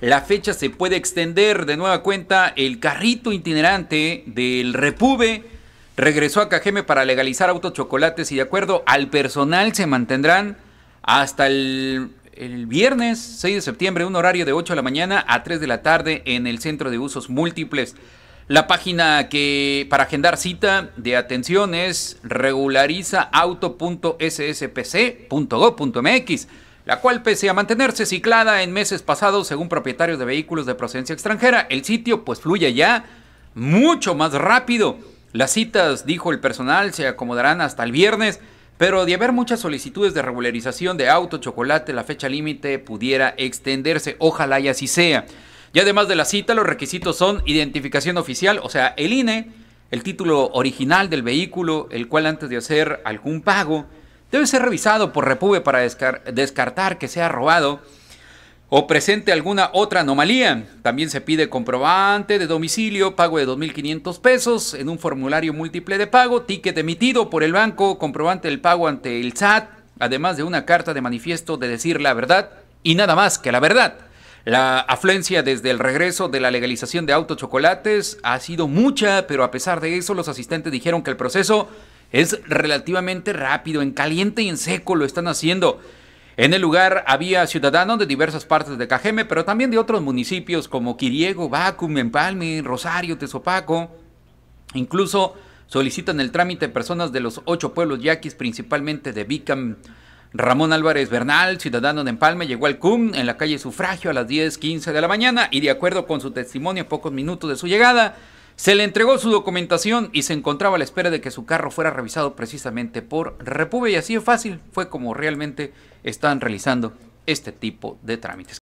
La fecha se puede extender de nueva cuenta. El carrito itinerante del Repube regresó a Cajeme para legalizar autos chocolates y de acuerdo al personal se mantendrán hasta el, viernes 6 de septiembre, un horario de 8 de la mañana a 3 de la tarde en el Centro de Usos Múltiples. La página que para agendar cita de atención es auto.sspc.go.mx la cual pese a mantenerse ciclada en meses pasados según propietarios de vehículos de procedencia extranjera, el sitio pues fluye ya mucho más rápido. Las citas, dijo el personal, se acomodarán hasta el viernes, pero de haber muchas solicitudes de regularización de auto chocolate, la fecha límite pudiera extenderse, ojalá y así sea. Y además de la cita, los requisitos son identificación oficial, o sea, el INE, el título original del vehículo, el cual antes de hacer algún pago, debe ser revisado por Repube para descartar que sea robado o presente alguna otra anomalía. También se pide comprobante de domicilio, pago de 2.500 pesos en un formulario múltiple de pago, ticket emitido por el banco, comprobante del pago ante el SAT, además de una carta de manifiesto de decir la verdad y nada más que la verdad. La afluencia desde el regreso de la legalización de autochocolates ha sido mucha, pero a pesar de eso los asistentes dijeron que el proceso es relativamente rápido, en caliente y en seco lo están haciendo. En el lugar había ciudadanos de diversas partes de Cajeme, pero también de otros municipios como Quiriego, Bacum, Empalme, Rosario, Tezopaco. Incluso solicitan el trámite personas de los ocho pueblos yaquis, principalmente de Vicam. Ramón Álvarez Bernal, ciudadano de Empalme, llegó al CUM en la calle Sufragio a las 10.15 de la mañana y de acuerdo con su testimonio, pocos minutos de su llegada, se le entregó su documentación y se encontraba a la espera de que su carro fuera revisado precisamente por Repube y así de fácil fue como realmente están realizando este tipo de trámites.